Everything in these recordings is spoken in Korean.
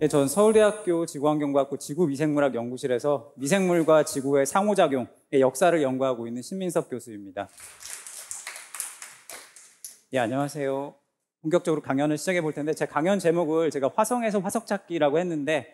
네, 전 서울대학교 지구환경과학부 지구미생물학 연구실에서 미생물과 지구의 상호작용의 역사를 연구하고 있는 신민석 교수입니다. 예, 안녕하세요. 본격적으로 강연을 시작해 볼 텐데 제 강연 제목을 제가 화성에서 화석 찾기라고 했는데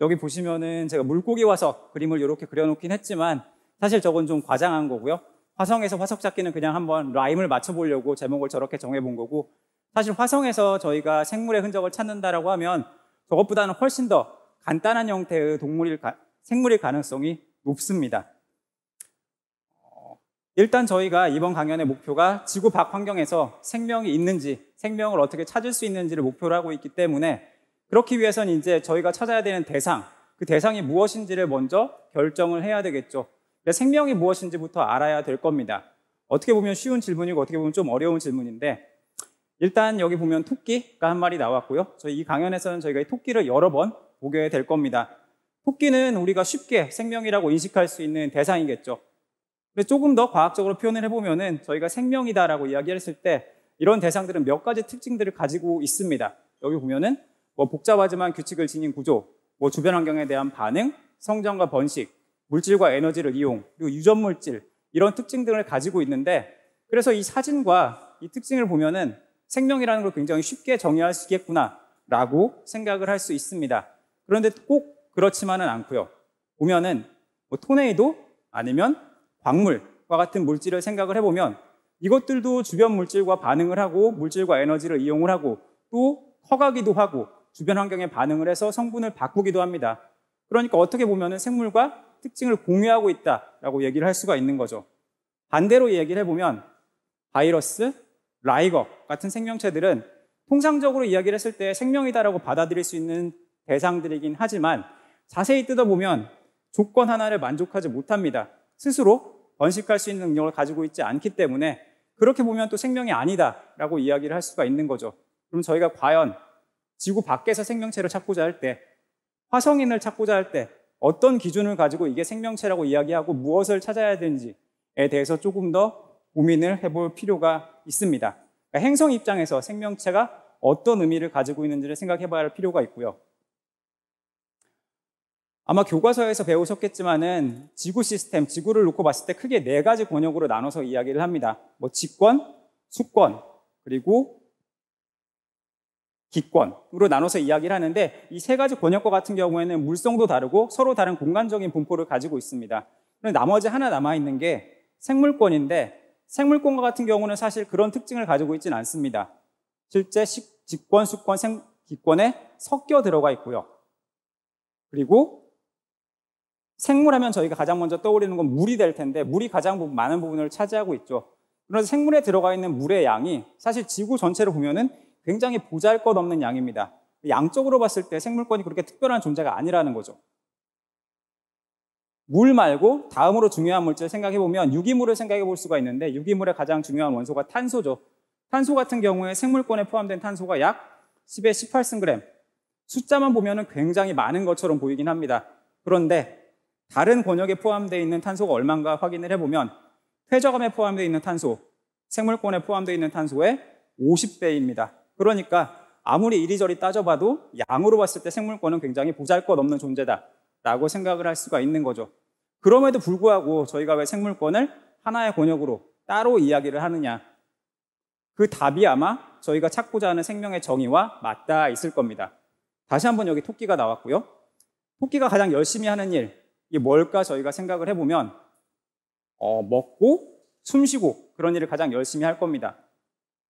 여기 보시면은 제가 물고기 화석 그림을 이렇게 그려놓긴 했지만 사실 저건 좀 과장한 거고요. 화성에서 화석 찾기는 그냥 한번 라임을 맞춰보려고 제목을 저렇게 정해본 거고 사실 화성에서 저희가 생물의 흔적을 찾는다라고 하면 저것보다는 훨씬 더 간단한 형태의 동물일 가, 생물일 가능성이 높습니다. 어, 일단 저희가 이번 강연의 목표가 지구 밖 환경에서 생명이 있는지, 생명을 어떻게 찾을 수 있는지를 목표로 하고 있기 때문에 그렇기 위해선 이제 저희가 찾아야 되는 대상, 그 대상이 무엇인지를 먼저 결정을 해야 되겠죠. 생명이 무엇인지부터 알아야 될 겁니다. 어떻게 보면 쉬운 질문이고 어떻게 보면 좀 어려운 질문인데 일단 여기 보면 토끼가 한 마리 나왔고요. 저희 이 강연에서는 저희가 이 토끼를 여러 번 보게 될 겁니다. 토끼는 우리가 쉽게 생명이라고 인식할 수 있는 대상이겠죠. 근데 조금 더 과학적으로 표현을 해보면은 저희가 생명이다라고 이야기했을 때 이런 대상들은 몇 가지 특징들을 가지고 있습니다. 여기 보면은 뭐 복잡하지만 규칙을 지닌 구조, 뭐 주변 환경에 대한 반응, 성장과 번식, 물질과 에너지를 이용, 그리고 유전 물질 이런 특징 들을 가지고 있는데 그래서 이 사진과 이 특징을 보면은 생명이라는 걸 굉장히 쉽게 정의할 수 있겠구나라고 생각을 할 수 있습니다. 그런데 꼭 그렇지만은 않고요. 보면은 뭐 토네이도 아니면 광물과 같은 물질을 생각을 해보면 이것들도 주변 물질과 반응을 하고 물질과 에너지를 이용을 하고 또 커가기도 하고 주변 환경에 반응을 해서 성분을 바꾸기도 합니다. 그러니까 어떻게 보면은 생물과 특징을 공유하고 있다라고 얘기를 할 수가 있는 거죠. 반대로 얘기를 해보면 바이러스, 라이거 같은 생명체들은 통상적으로 이야기를 했을 때 생명이다라고 받아들일 수 있는 대상들이긴 하지만 자세히 뜯어보면 조건 하나를 만족하지 못합니다. 스스로 번식할 수 있는 능력을 가지고 있지 않기 때문에 그렇게 보면 또 생명이 아니다라고 이야기를 할 수가 있는 거죠. 그럼 저희가 과연 지구 밖에서 생명체를 찾고자 할 때, 화성인을 찾고자 할 때, 어떤 기준을 가지고 이게 생명체라고 이야기하고 무엇을 찾아야 되는지에 대해서 조금 더 고민을 해볼 필요가 있습니다. 그러니까 행성 입장에서 생명체가 어떤 의미를 가지고 있는지를 생각해 봐야 할 필요가 있고요. 아마 교과서에서 배우셨겠지만은 지구 시스템, 지구를 놓고 봤을 때 크게 네 가지 권역으로 나눠서 이야기를 합니다. 뭐 직권, 수권, 그리고 기권으로 나눠서 이야기를 하는데 이 세 가지 권역과 같은 경우에는 물성도 다르고 서로 다른 공간적인 분포를 가지고 있습니다. 그런데 나머지 하나 남아 있는 게 생물권인데 생물권과 같은 경우는 사실 그런 특징을 가지고 있지는 않습니다. 실제 직권, 수권, 생, 기권에 섞여 들어가 있고요. 그리고 생물하면 저희가 가장 먼저 떠오르는 건 물이 될 텐데 물이 가장 많은 부분을 차지하고 있죠. 그래서 생물에 들어가 있는 물의 양이 사실 지구 전체를 보면은 굉장히 보잘것없는 양입니다. 양적으로 봤을 때 생물권이 그렇게 특별한 존재가 아니라는 거죠. 물 말고 다음으로 중요한 물질 생각해 보면 유기물을 생각해 볼 수가 있는데 유기물의 가장 중요한 원소가 탄소죠. 탄소 같은 경우에 생물권에 포함된 탄소가 약 10에 18승그램. 숫자만 보면 굉장히 많은 것처럼 보이긴 합니다. 그런데 다른 권역에 포함되어 있는 탄소가 얼마인가 확인을 해보면 퇴적암에 포함되어 있는 탄소, 생물권에 포함되어 있는 탄소의 50배입니다. 그러니까 아무리 이리저리 따져봐도 양으로 봤을 때 생물권은 굉장히 보잘것없는 존재다. 라고 생각을 할 수가 있는 거죠. 그럼에도 불구하고 저희가 왜 생물권을 하나의 권역으로 따로 이야기를 하느냐. 그 답이 아마 저희가 찾고자 하는 생명의 정의와 맞닿아 있을 겁니다. 다시 한번 여기 토끼가 나왔고요. 토끼가 가장 열심히 하는 일, 이게 뭘까 저희가 생각을 해보면, 어, 먹고, 숨 쉬고, 그런 일을 가장 열심히 할 겁니다.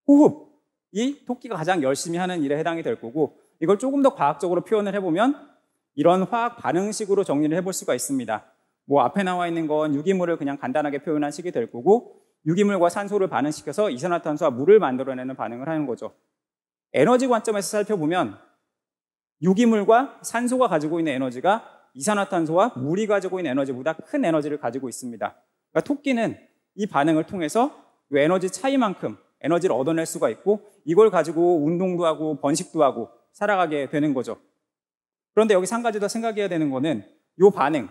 호흡, 이 토끼가 가장 열심히 하는 일에 해당이 될 거고, 이걸 조금 더 과학적으로 표현을 해보면, 이런 화학 반응식으로 정리를 해볼 수가 있습니다. 뭐 앞에 나와 있는 건 유기물을 그냥 간단하게 표현한 식이 될 거고 유기물과 산소를 반응시켜서 이산화탄소와 물을 만들어내는 반응을 하는 거죠. 에너지 관점에서 살펴보면 유기물과 산소가 가지고 있는 에너지가 이산화탄소와 물이 가지고 있는 에너지보다 큰 에너지를 가지고 있습니다. 그러니까 토끼는 이 반응을 통해서 이 그 에너지 차이만큼 에너지를 얻어낼 수가 있고 이걸 가지고 운동도 하고 번식도 하고 살아가게 되는 거죠. 그런데 여기서 한 가지 더 생각해야 되는 거는 이 반응,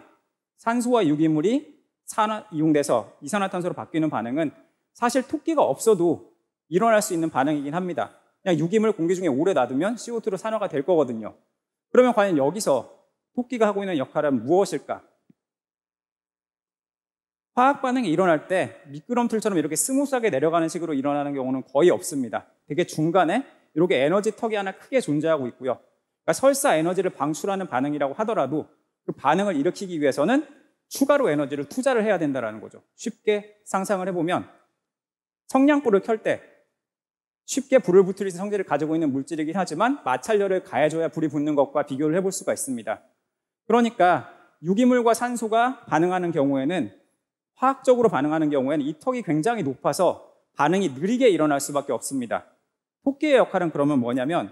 산소와 유기물이 산화, 이용돼서 이산화탄소로 바뀌는 반응은 사실 토끼가 없어도 일어날 수 있는 반응이긴 합니다. 그냥 유기물 공기 중에 오래 놔두면 CO2로 산화가 될 거거든요. 그러면 과연 여기서 토끼가 하고 있는 역할은 무엇일까? 화학 반응이 일어날 때 미끄럼틀처럼 이렇게 스무스하게 내려가는 식으로 일어나는 경우는 거의 없습니다. 되게 중간에 이렇게 에너지 턱이 하나 크게 존재하고 있고요. 그러니까 설사 에너지를 방출하는 반응이라고 하더라도 그 반응을 일으키기 위해서는 추가로 에너지를 투자를 해야 된다는 거죠. 쉽게 상상을 해보면 성냥불을 켤 때 쉽게 불을 붙일 성질을 가지고 있는 물질이긴 하지만 마찰열을 가해줘야 불이 붙는 것과 비교를 해볼 수가 있습니다. 그러니까 유기물과 산소가 반응하는 경우에는 화학적으로 반응하는 경우에는 이 턱이 굉장히 높아서 반응이 느리게 일어날 수밖에 없습니다. 토끼의 역할은 그러면 뭐냐면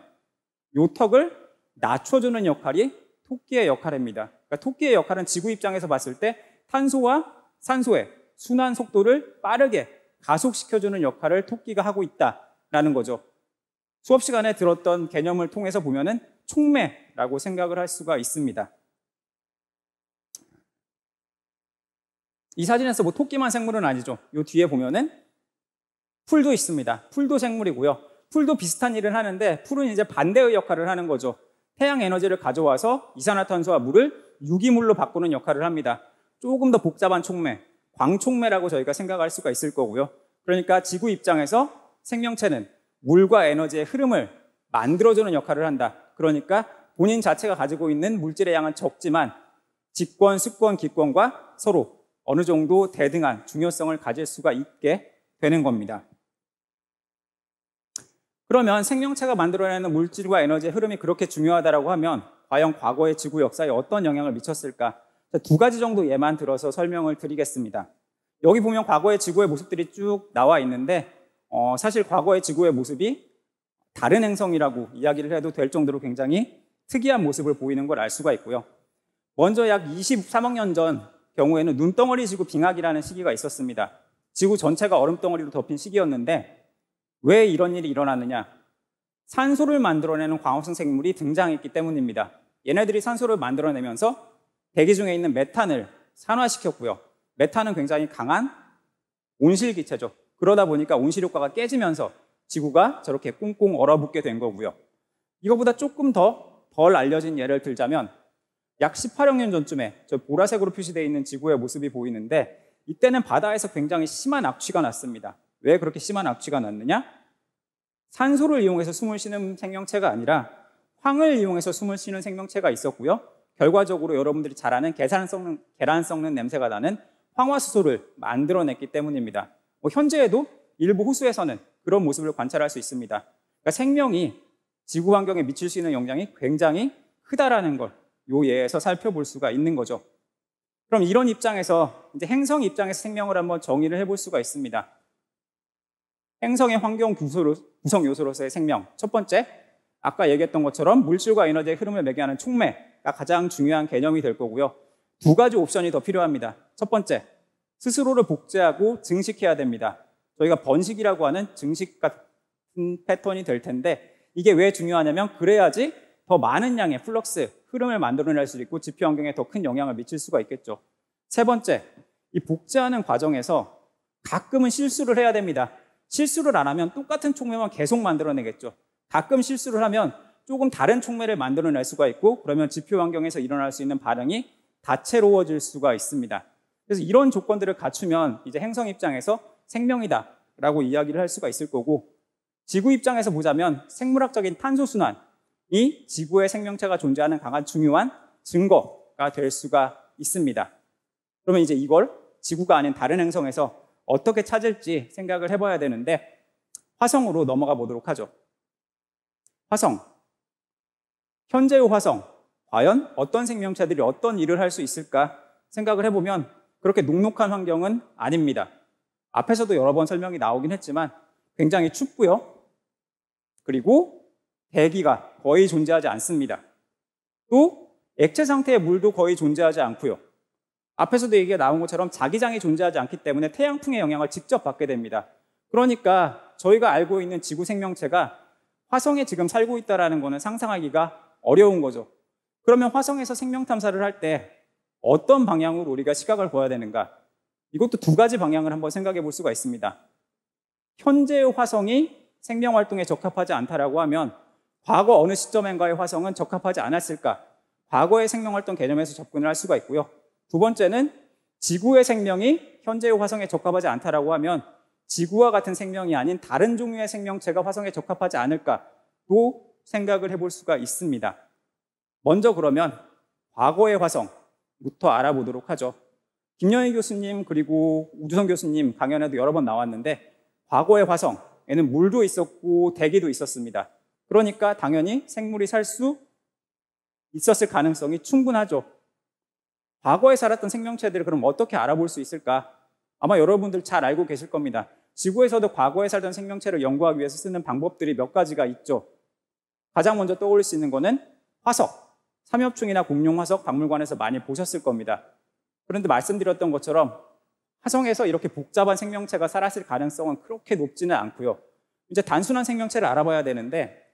요 턱을 낮춰주는 역할이 토끼의 역할입니다. 그러니까 토끼의 역할은 지구 입장에서 봤을 때 탄소와 산소의 순환 속도를 빠르게 가속시켜주는 역할을 토끼가 하고 있다라는 거죠. 수업 시간에 들었던 개념을 통해서 보면은 촉매라고 생각을 할 수가 있습니다. 이 사진에서 뭐 토끼만 생물은 아니죠. 이 뒤에 보면은 풀도 있습니다. 풀도 생물이고요. 풀도 비슷한 일을 하는데 풀은 이제 반대의 역할을 하는 거죠. 태양 에너지를 가져와서 이산화탄소와 물을 유기물로 바꾸는 역할을 합니다. 조금 더 복잡한 촉매, 광촉매라고 저희가 생각할 수가 있을 거고요. 그러니까 지구 입장에서 생명체는 물과 에너지의 흐름을 만들어주는 역할을 한다. 그러니까 본인 자체가 가지고 있는 물질의 양은 적지만 집권, 습권 기권과 서로 어느 정도 대등한 중요성을 가질 수가 있게 되는 겁니다. 그러면 생명체가 만들어내는 물질과 에너지의 흐름이 그렇게 중요하다고 하면 과연 과거의 지구 역사에 어떤 영향을 미쳤을까? 두 가지 정도 예만 들어서 설명을 드리겠습니다. 여기 보면 과거의 지구의 모습들이 쭉 나와 있는데 어, 사실 과거의 지구의 모습이 다른 행성이라고 이야기를 해도 될 정도로 굉장히 특이한 모습을 보이는 걸 알 수가 있고요. 먼저 약 23억 년 전 경우에는 눈덩어리 지구 빙하기라는 시기가 있었습니다. 지구 전체가 얼음덩어리로 덮인 시기였는데 왜 이런 일이 일어났느냐? 산소를 만들어내는 광합성 생물이 등장했기 때문입니다. 얘네들이 산소를 만들어내면서 대기 중에 있는 메탄을 산화시켰고요. 메탄은 굉장히 강한 온실기체죠. 그러다 보니까 온실효과가 깨지면서 지구가 저렇게 꽁꽁 얼어붙게 된 거고요. 이거보다 조금 더 덜 알려진 예를 들자면 약 18억 년 전쯤에 저 보라색으로 표시되어 있는 지구의 모습이 보이는데 이때는 바다에서 굉장히 심한 악취가 났습니다. 왜 그렇게 심한 악취가 났느냐? 산소를 이용해서 숨을 쉬는 생명체가 아니라 황을 이용해서 숨을 쉬는 생명체가 있었고요. 결과적으로 여러분들이 잘 아는 계란 썩는, 계란 썩는 냄새가 나는 황화수소를 만들어냈기 때문입니다. 뭐 현재에도 일부 호수에서는 그런 모습을 관찰할 수 있습니다. 그러니까 생명이 지구 환경에 미칠 수 있는 영향이 굉장히 크다라는 걸 요 예에서 살펴볼 수가 있는 거죠. 그럼 이런 입장에서 이제 행성 입장에서 생명을 한번 정의를 해볼 수가 있습니다. 행성의 환경 구성 요소로서의 생명. 첫 번째, 아까 얘기했던 것처럼 물질과 에너지의 흐름을 매개하는 촉매가 가장 중요한 개념이 될 거고요. 두 가지 옵션이 더 필요합니다. 첫 번째, 스스로를 복제하고 증식해야 됩니다. 저희가 번식이라고 하는 증식 같은 패턴이 될 텐데 이게 왜 중요하냐면 그래야지 더 많은 양의 플럭스, 흐름을 만들어낼 수 있고 지표 환경에 더 큰 영향을 미칠 수가 있겠죠. 세 번째, 이 복제하는 과정에서 가끔은 실수를 해야 됩니다. 실수를 안 하면 똑같은 촉매만 계속 만들어내겠죠. 가끔 실수를 하면 조금 다른 촉매를 만들어낼 수가 있고 그러면 지표 환경에서 일어날 수 있는 반응이 다채로워질 수가 있습니다. 그래서 이런 조건들을 갖추면 이제 행성 입장에서 생명이다 라고 이야기를 할 수가 있을 거고 지구 입장에서 보자면 생물학적인 탄소순환이 지구의 생명체가 존재하는 강한 중요한 증거가 될 수가 있습니다. 그러면 이제 이걸 지구가 아닌 다른 행성에서 어떻게 찾을지 생각을 해봐야 되는데 화성으로 넘어가 보도록 하죠. 화성. 현재의 화성. 과연 어떤 생명체들이 어떤 일을 할 수 있을까 생각을 해보면 그렇게 녹록한 환경은 아닙니다. 앞에서도 여러 번 설명이 나오긴 했지만 굉장히 춥고요. 그리고 대기가 거의 존재하지 않습니다. 또 액체 상태의 물도 거의 존재하지 않고요. 앞에서도 얘기가 나온 것처럼 자기장이 존재하지 않기 때문에 태양풍의 영향을 직접 받게 됩니다. 그러니까 저희가 알고 있는 지구 생명체가 화성에 지금 살고 있다는 것은 상상하기가 어려운 거죠. 그러면 화성에서 생명 탐사를 할 때 어떤 방향으로 우리가 시각을 보아야 되는가? 이것도 두 가지 방향을 한번 생각해 볼 수가 있습니다. 현재의 화성이 생명 활동에 적합하지 않다라고 하면 과거 어느 시점인가의 화성은 적합하지 않았을까? 과거의 생명 활동 개념에서 접근을 할 수가 있고요. 두 번째는 지구의 생명이 현재의 화성에 적합하지 않다라고 하면 지구와 같은 생명이 아닌 다른 종류의 생명체가 화성에 적합하지 않을까도 생각을 해볼 수가 있습니다. 먼저 그러면 과거의 화성부터 알아보도록 하죠. 김영희 교수님 그리고 우주성 교수님 강연에도 여러 번 나왔는데 과거의 화성에는 물도 있었고 대기도 있었습니다. 그러니까 당연히 생물이 살 수 있었을 가능성이 충분하죠. 과거에 살았던 생명체들을 그럼 어떻게 알아볼 수 있을까? 아마 여러분들 잘 알고 계실 겁니다. 지구에서도 과거에 살던 생명체를 연구하기 위해서 쓰는 방법들이 몇 가지가 있죠. 가장 먼저 떠올릴 수 있는 것은 화석. 삼엽충이나 공룡화석 박물관에서 많이 보셨을 겁니다. 그런데 말씀드렸던 것처럼 화성에서 이렇게 복잡한 생명체가 살았을 가능성은 그렇게 높지는 않고요. 이제 단순한 생명체를 알아봐야 되는데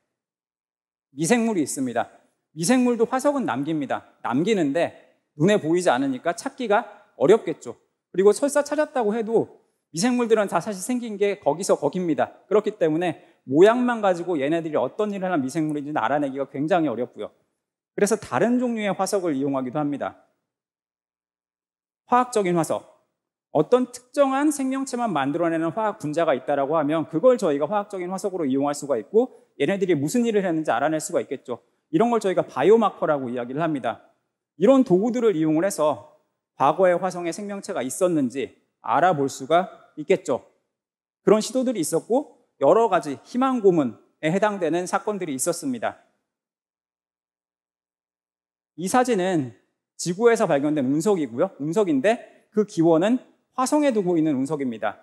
미생물이 있습니다. 미생물도 화석은 남깁니다. 남기는데 눈에 보이지 않으니까 찾기가 어렵겠죠. 그리고 설사 찾았다고 해도 미생물들은 다 사실 생긴 게 거기서 거깁니다. 그렇기 때문에 모양만 가지고 얘네들이 어떤 일을 하는 미생물인지 알아내기가 굉장히 어렵고요. 그래서 다른 종류의 화석을 이용하기도 합니다. 화학적인 화석. 어떤 특정한 생명체만 만들어내는 화학 분자가 있다라고 하면 그걸 저희가 화학적인 화석으로 이용할 수가 있고 얘네들이 무슨 일을 했는지 알아낼 수가 있겠죠. 이런 걸 저희가 바이오마커라고 이야기를 합니다. 이런 도구들을 이용을 해서 과거의 화성에 생명체가 있었는지 알아볼 수가 있겠죠. 그런 시도들이 있었고 여러 가지 희망 고문에 해당되는 사건들이 있었습니다. 이 사진은 지구에서 발견된 운석이고요. 운석인데 그 기원은 화성에 두고 있는 운석입니다.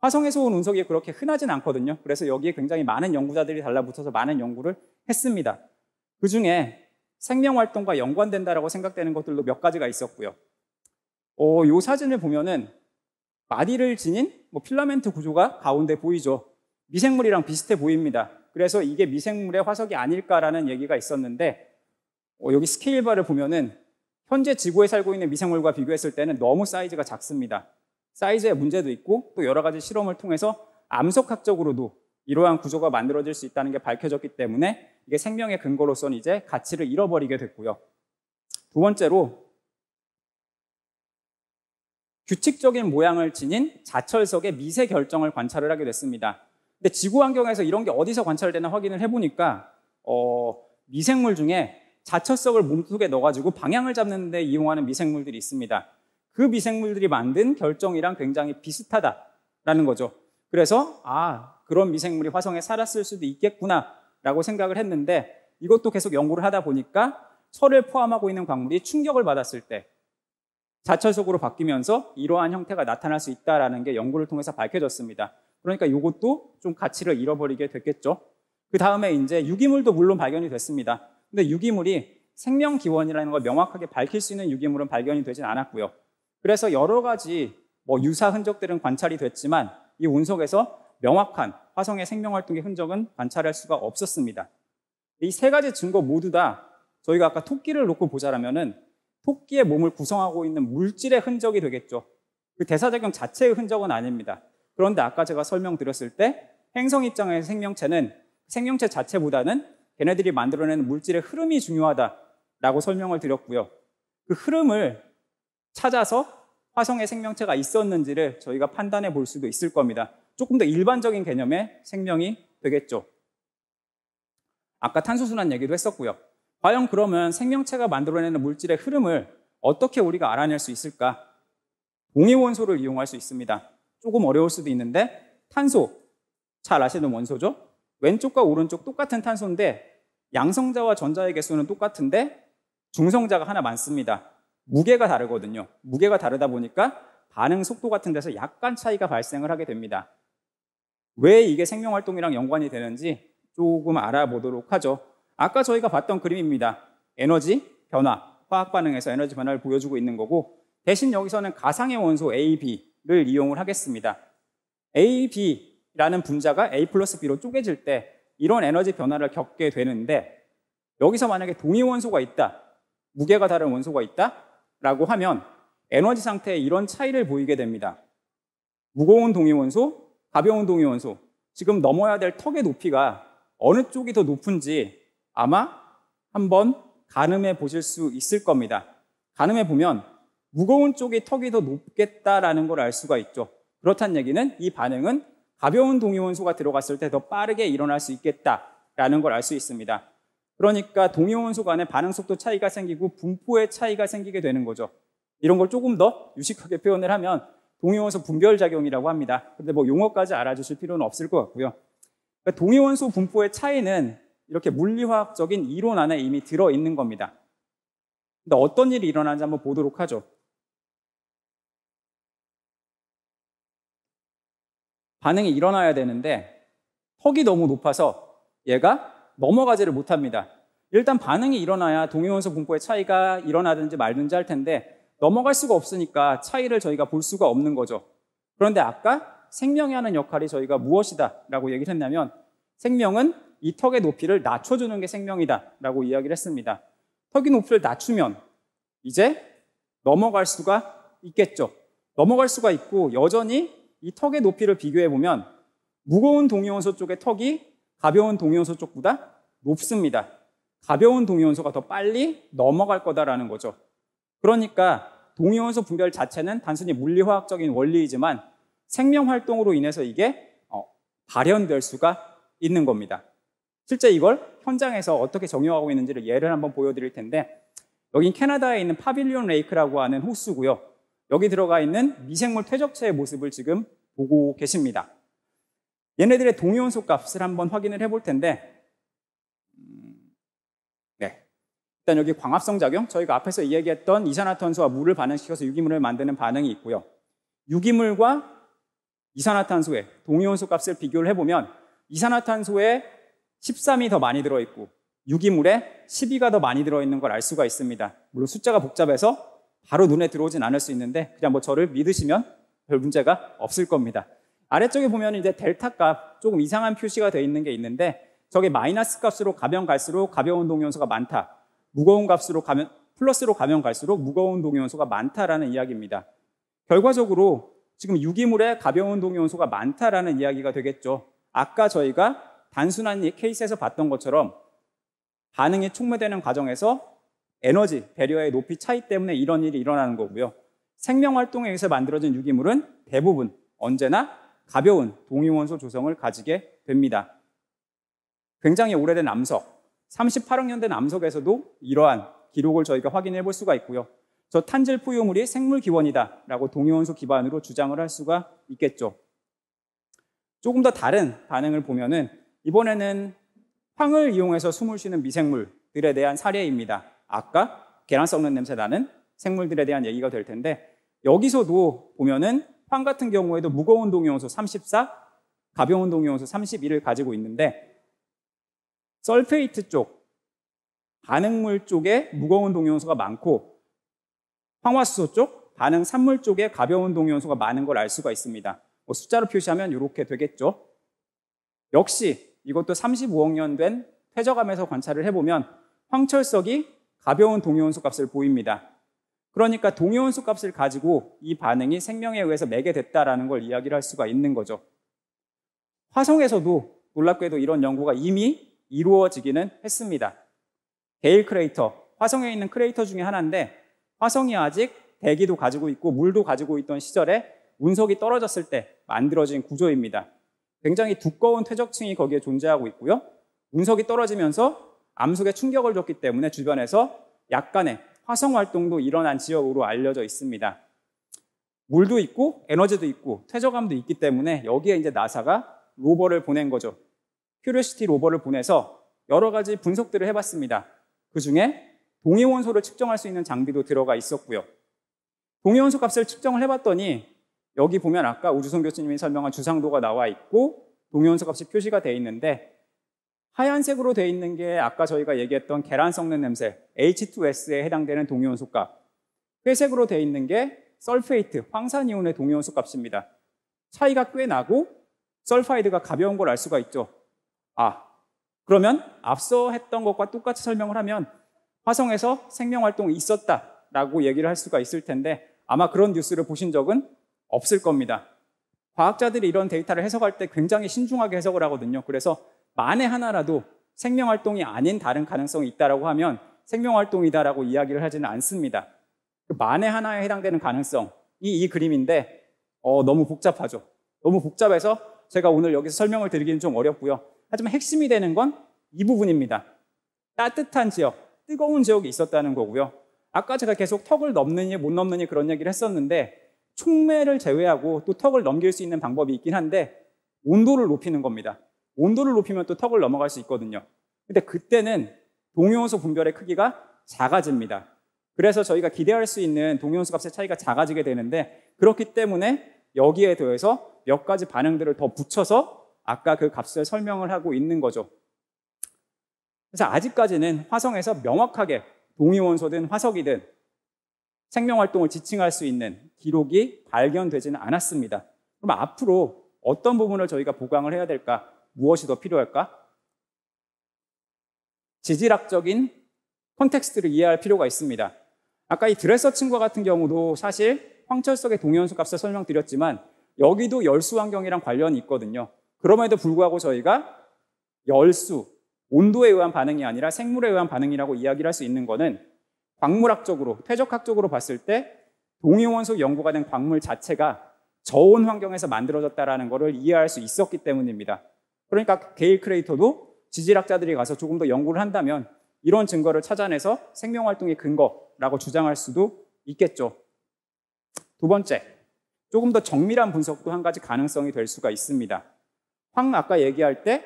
화성에서 온 운석이 그렇게 흔하진 않거든요. 그래서 여기에 굉장히 많은 연구자들이 달라붙어서 많은 연구를 했습니다. 그 중에 생명 활동과 연관된다라고 생각되는 것들도 몇 가지가 있었고요. 어, 이 사진을 보면은 마디를 지닌 뭐 필라멘트 구조가 가운데 보이죠. 미생물이랑 비슷해 보입니다. 그래서 이게 미생물의 화석이 아닐까라는 얘기가 있었는데 어, 여기 스케일바를 보면은 현재 지구에 살고 있는 미생물과 비교했을 때는 너무 사이즈가 작습니다. 사이즈의 문제도 있고 또 여러 가지 실험을 통해서 암석학적으로도 이러한 구조가 만들어질 수 있다는 게 밝혀졌기 때문에 이게 생명의 근거로선 이제 가치를 잃어버리게 됐고요. 두 번째로 규칙적인 모양을 지닌 자철석의 미세 결정을 관찰을 하게 됐습니다. 근데 지구 환경에서 이런 게 어디서 관찰되나 확인을 해보니까 어, 미생물 중에 자철석을 몸속에 넣어가지고 방향을 잡는 데 이용하는 미생물들이 있습니다. 그 미생물들이 만든 결정이랑 굉장히 비슷하다라는 거죠. 그래서 아 그런 미생물이 화성에 살았을 수도 있겠구나 라고 생각을 했는데 이것도 계속 연구를 하다 보니까 설을 포함하고 있는 광물이 충격을 받았을 때 자철석으로 바뀌면서 이러한 형태가 나타날 수 있다라는 게 연구를 통해서 밝혀졌습니다. 그러니까 이것도 좀 가치를 잃어버리게 됐겠죠. 그 다음에 이제 유기물도 물론 발견이 됐습니다. 근데 유기물이 생명 기원이라는 걸 명확하게 밝힐 수 있는 유기물은 발견이 되진 않았고요. 그래서 여러 가지 뭐 유사 흔적들은 관찰이 됐지만 이 운석에서 명확한 화성의 생명활동의 흔적은 관찰할 수가 없었습니다. 이 세 가지 증거 모두 다 저희가 아까 토끼를 놓고 보자라면은 토끼의 몸을 구성하고 있는 물질의 흔적이 되겠죠. 그 대사작용 자체의 흔적은 아닙니다. 그런데 아까 제가 설명드렸을 때 행성 입장에서 생명체는 생명체 자체보다는 걔네들이 만들어내는 물질의 흐름이 중요하다라고 설명을 드렸고요. 그 흐름을 찾아서 화성의 생명체가 있었는지를 저희가 판단해 볼 수도 있을 겁니다. 조금 더 일반적인 개념의 생명이 되겠죠. 아까 탄소순환 얘기도 했었고요. 과연 그러면 생명체가 만들어내는 물질의 흐름을 어떻게 우리가 알아낼 수 있을까? 공이원소를 이용할 수 있습니다. 조금 어려울 수도 있는데 탄소, 잘 아시는 원소죠? 왼쪽과 오른쪽 똑같은 탄소인데 양성자와 전자의 개수는 똑같은데 중성자가 하나 많습니다. 무게가 다르거든요. 무게가 다르다 보니까 반응 속도 같은 데서 약간 차이가 발생을 하게 됩니다. 왜 이게 생명활동이랑 연관이 되는지 조금 알아보도록 하죠. 아까 저희가 봤던 그림입니다. 에너지 변화, 화학 반응에서 에너지 변화를 보여주고 있는 거고 대신 여기서는 가상의 원소 A, B를 이용을 하겠습니다. A, B라는 분자가 A 플러스 B로 쪼개질 때 이런 에너지 변화를 겪게 되는데 여기서 만약에 동위 원소가 있다, 무게가 다른 원소가 있다 라고 하면 에너지 상태에 이런 차이를 보이게 됩니다. 무거운 동위 원소, 가벼운 동위 원소, 지금 넘어야 될 턱의 높이가 어느 쪽이 더 높은지 아마 한번 가늠해 보실 수 있을 겁니다. 가늠해 보면 무거운 쪽이 턱이 더 높겠다라는 걸 알 수가 있죠. 그렇다는 얘기는 이 반응은 가벼운 동위원소가 들어갔을 때 더 빠르게 일어날 수 있겠다라는 걸 알 수 있습니다. 그러니까 동위원소 간의 반응 속도 차이가 생기고 분포의 차이가 생기게 되는 거죠. 이런 걸 조금 더 유식하게 표현을 하면 동위원소 분별작용이라고 합니다. 그런데 뭐 용어까지 알아주실 필요는 없을 것 같고요. 그러니까 동위원소 분포의 차이는 이렇게 물리화학적인 이론 안에 이미 들어있는 겁니다. 근데 어떤 일이 일어나는지 한번 보도록 하죠. 반응이 일어나야 되는데 턱이 너무 높아서 얘가 넘어가지를 못합니다. 일단 반응이 일어나야 동위원소 분포의 차이가 일어나든지 말든지 할 텐데 넘어갈 수가 없으니까 차이를 저희가 볼 수가 없는 거죠. 그런데 아까 생명이 하는 역할이 저희가 무엇이다 라고 얘기를 했냐면 생명은 이 턱의 높이를 낮춰주는 게 생명이다 라고 이야기를 했습니다. 턱의 높이를 낮추면 이제 넘어갈 수가 있겠죠. 넘어갈 수가 있고 여전히 이 턱의 높이를 비교해보면 무거운 동위원소 쪽의 턱이 가벼운 동위원소 쪽보다 높습니다. 가벼운 동위원소가 더 빨리 넘어갈 거다라는 거죠. 그러니까 동위원소 분별 자체는 단순히 물리화학적인 원리이지만 생명 활동으로 인해서 이게 어, 발현될 수가 있는 겁니다. 실제 이걸 현장에서 어떻게 적용하고 있는지를 예를 한번 보여드릴 텐데 여긴 캐나다에 있는 파빌리온 레이크라고 하는 호수고요. 여기 들어가 있는 미생물 퇴적체의 모습을 지금 보고 계십니다. 얘네들의 동위원소 값을 한번 확인을 해볼 텐데 일단 여기 광합성 작용, 저희가 앞에서 이야기했던 이산화탄소와 물을 반응시켜서 유기물을 만드는 반응이 있고요. 유기물과 이산화탄소의 동위원소 값을 비교를 해보면 이산화탄소에 13이 더 많이 들어있고 유기물에 12가 더 많이 들어있는 걸 알 수가 있습니다. 물론 숫자가 복잡해서 바로 눈에 들어오진 않을 수 있는데 그냥 뭐 저를 믿으시면 별 문제가 없을 겁니다. 아래쪽에 보면 이제 델타 값 조금 이상한 표시가 되어 있는 게 있는데 저게 마이너스 값으로 가면 갈수록 가벼운 동위원소가 많다. 무거운 값으로 가면 플러스로 가면 갈수록 무거운 동위원소가 많다라는 이야기입니다. 결과적으로 지금 유기물에 가벼운 동위원소가 많다라는 이야기가 되겠죠. 아까 저희가 단순한 이 케이스에서 봤던 것처럼 반응이 촉매되는 과정에서 에너지, 배려의 높이 차이 때문에 이런 일이 일어나는 거고요. 생명활동에 의해서 만들어진 유기물은 대부분 언제나 가벼운 동위원소 조성을 가지게 됩니다. 굉장히 오래된 암석, 38억 년 된 암석에서도 이러한 기록을 저희가 확인해 볼 수가 있고요. 저 탄질 포유물이 생물 기원이다라고 동위원소 기반으로 주장을 할 수가 있겠죠. 조금 더 다른 반응을 보면은 이번에는 황을 이용해서 숨을 쉬는 미생물들에 대한 사례입니다. 아까 계란 썩는 냄새 나는 생물들에 대한 얘기가 될 텐데 여기서도 보면은 황 같은 경우에도 무거운 동위원소 34, 가벼운 동위원소 31을 가지고 있는데 설페이트 쪽, 반응물 쪽에 무거운 동위원소가 많고 황화수소 쪽, 반응 산물 쪽에 가벼운 동위원소가 많은 걸 알 수가 있습니다. 뭐 숫자로 표시하면 이렇게 되겠죠. 역시 이것도 35억 년 된 퇴적암에서 관찰을 해보면 황철석이 가벼운 동위원소 값을 보입니다. 그러니까 동위원소 값을 가지고 이 반응이 생명에 의해서 매개됐다라는 걸 이야기를 할 수가 있는 거죠. 화성에서도 놀랍게도 이런 연구가 이미 이루어지기는 했습니다. 데일 크레이터, 화성에 있는 크레이터 중에 하나인데 화성이 아직 대기도 가지고 있고 물도 가지고 있던 시절에 운석이 떨어졌을 때 만들어진 구조입니다. 굉장히 두꺼운 퇴적층이 거기에 존재하고 있고요. 운석이 떨어지면서 암석에 충격을 줬기 때문에 주변에서 약간의 화성 활동도 일어난 지역으로 알려져 있습니다. 물도 있고 에너지도 있고 퇴적암도 있기 때문에 여기에 이제 나사가 로버를 보낸 거죠. 큐리시티 로버를 보내서 여러 가지 분석들을 해봤습니다. 그 중에 동위원소를 측정할 수 있는 장비도 들어가 있었고요. 동위원소 값을 측정을 해봤더니 여기 보면 아까 우주성 교수님이 설명한 주상도가 나와 있고 동위원소 값이 표시가 돼 있는데 하얀색으로 돼 있는 게 아까 저희가 얘기했던 계란 썩는 냄새 H2S에 해당되는 동위원소 값 회색으로 돼 있는 게 설페이트, 황산이온의 동위원소 값입니다. 차이가 꽤 나고 설파이드가 가벼운 걸 알 수가 있죠. 아, 그러면 앞서 했던 것과 똑같이 설명을 하면 화성에서 생명활동이 있었다라고 얘기를 할 수가 있을 텐데 아마 그런 뉴스를 보신 적은 없을 겁니다. 과학자들이 이런 데이터를 해석할 때 굉장히 신중하게 해석을 하거든요. 그래서 만에 하나라도 생명활동이 아닌 다른 가능성이 있다라고 하면 생명활동이다라고 이야기를 하지는 않습니다. 그 만에 하나에 해당되는 가능성이 이 그림인데 어, 너무 복잡하죠. 너무 복잡해서 제가 오늘 여기서 설명을 드리기는 좀 어렵고요. 하지만 핵심이 되는 건 이 부분입니다. 따뜻한 지역, 뜨거운 지역이 있었다는 거고요. 아까 제가 계속 턱을 넘느니 못 넘느니 그런 얘기를 했었는데 촉매를 제외하고 또 턱을 넘길 수 있는 방법이 있긴 한데 온도를 높이는 겁니다. 온도를 높이면 또 턱을 넘어갈 수 있거든요. 근데 그때는 동위원소 분별의 크기가 작아집니다. 그래서 저희가 기대할 수 있는 동위원소 값의 차이가 작아지게 되는데 그렇기 때문에 여기에 더해서 몇 가지 반응들을 더 붙여서 아까 그 값을 설명을 하고 있는 거죠. 그래서 아직까지는 화성에서 명확하게 동위원소든 화석이든 생명활동을 지칭할 수 있는 기록이 발견되지는 않았습니다. 그럼 앞으로 어떤 부분을 저희가 보강을 해야 될까? 무엇이 더 필요할까? 지질학적인 콘텍스트를 이해할 필요가 있습니다. 아까 이 드레서 친구 같은 경우도 사실 황철석의 동위원소 값을 설명드렸지만 여기도 열수 환경이랑 관련이 있거든요. 그럼에도 불구하고 저희가 열수, 온도에 의한 반응이 아니라 생물에 의한 반응이라고 이야기를 할 수 있는 것은 광물학적으로, 퇴적학적으로 봤을 때 동위원소 연구가 된 광물 자체가 저온 환경에서 만들어졌다는 것을 이해할 수 있었기 때문입니다. 그러니까 게일 크레이터도 지질학자들이 가서 조금 더 연구를 한다면 이런 증거를 찾아내서 생명활동의 근거라고 주장할 수도 있겠죠. 두 번째, 조금 더 정밀한 분석도 한 가지 가능성이 될 수가 있습니다. 황 아까 얘기할 때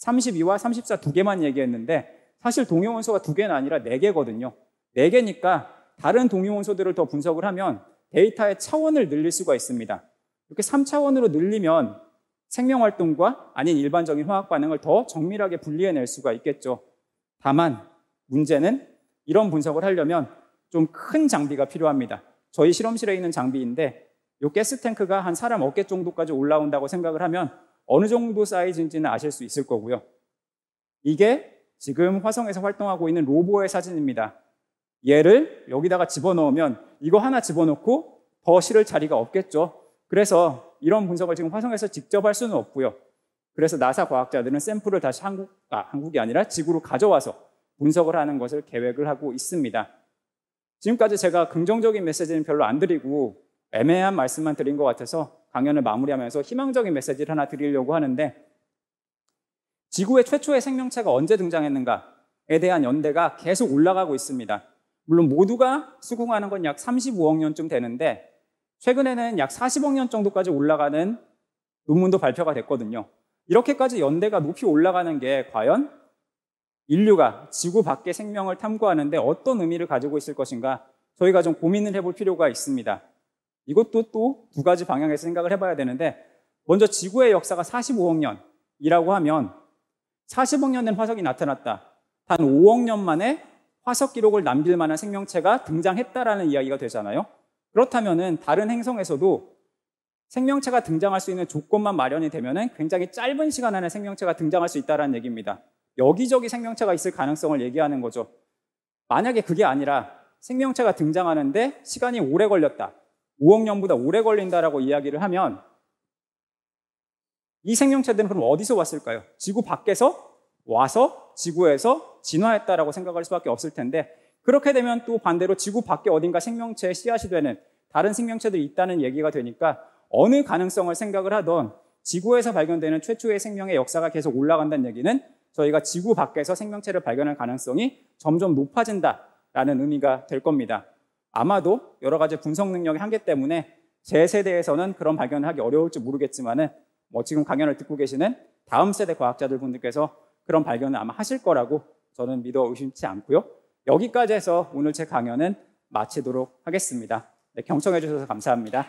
32와 34 두 개만 얘기했는데 사실 동용원소가두 개는 아니라 네 개거든요. 네 개니까 다른 동용원소들을더 분석을 하면 데이터의 차원을 늘릴 수가 있습니다. 이렇게 3차원으로 늘리면 생명활동과 아닌 일반적인 화학반응을 더 정밀하게 분리해낼 수가 있겠죠. 다만 문제는 이런 분석을 하려면 좀 큰 장비가 필요합니다. 저희 실험실에 있는 장비인데 이 가스탱크가 한 사람 어깨 정도까지 올라온다고 생각을 하면 어느 정도 사이즈인지는 아실 수 있을 거고요. 이게 지금 화성에서 활동하고 있는 로보의 사진입니다. 얘를 여기다가 집어넣으면 이거 하나 집어넣고 더 실을 자리가 없겠죠. 그래서 이런 분석을 지금 화성에서 직접 할 수는 없고요. 그래서 나사 과학자들은 샘플을 다시 한국, 아, 한국이 아니라 지구로 가져와서 분석을 하는 것을 계획을 하고 있습니다. 지금까지 제가 긍정적인 메시지는 별로 안 드리고 애매한 말씀만 드린 것 같아서 강연을 마무리하면서 희망적인 메시지를 하나 드리려고 하는데 지구의 최초의 생명체가 언제 등장했는가에 대한 연대가 계속 올라가고 있습니다. 물론 모두가 수긍하는 건 약 35억 년쯤 되는데 최근에는 약 40억 년 정도까지 올라가는 논문도 발표가 됐거든요. 이렇게까지 연대가 높이 올라가는 게 과연 인류가 지구 밖의 생명을 탐구하는데 어떤 의미를 가지고 있을 것인가 저희가 좀 고민을 해볼 필요가 있습니다. 이것도 또 두 가지 방향에서 생각을 해봐야 되는데 먼저 지구의 역사가 45억 년이라고 하면 40억 년된 화석이 나타났다. 단 5억 년 만에 화석 기록을 남길 만한 생명체가 등장했다라는 이야기가 되잖아요. 그렇다면 다른 행성에서도 생명체가 등장할 수 있는 조건만 마련이 되면 굉장히 짧은 시간 안에 생명체가 등장할 수있다는 얘기입니다. 여기저기 생명체가 있을 가능성을 얘기하는 거죠. 만약에 그게 아니라 생명체가 등장하는데 시간이 오래 걸렸다. 5억 년보다 오래 걸린다라고 이야기를 하면 이 생명체들은 그럼 어디서 왔을까요? 지구 밖에서 와서 지구에서 진화했다라고 생각할 수밖에 없을 텐데 그렇게 되면 또 반대로 지구 밖에 어딘가 생명체의 씨앗이 되는 다른 생명체들이 있다는 얘기가 되니까 어느 가능성을 생각을 하던 지구에서 발견되는 최초의 생명의 역사가 계속 올라간다는 얘기는 저희가 지구 밖에서 생명체를 발견할 가능성이 점점 높아진다라는 의미가 될 겁니다. 아마도 여러 가지 분석 능력의 한계 때문에 제 세대에서는 그런 발견을 하기 어려울지 모르겠지만은 뭐 지금 강연을 듣고 계시는 다음 세대 과학자들 분들께서 그런 발견을 아마 하실 거라고 저는 믿어 의심치 않고요. 여기까지 해서 오늘 제 강연은 마치도록 하겠습니다. 네, 경청해 주셔서 감사합니다.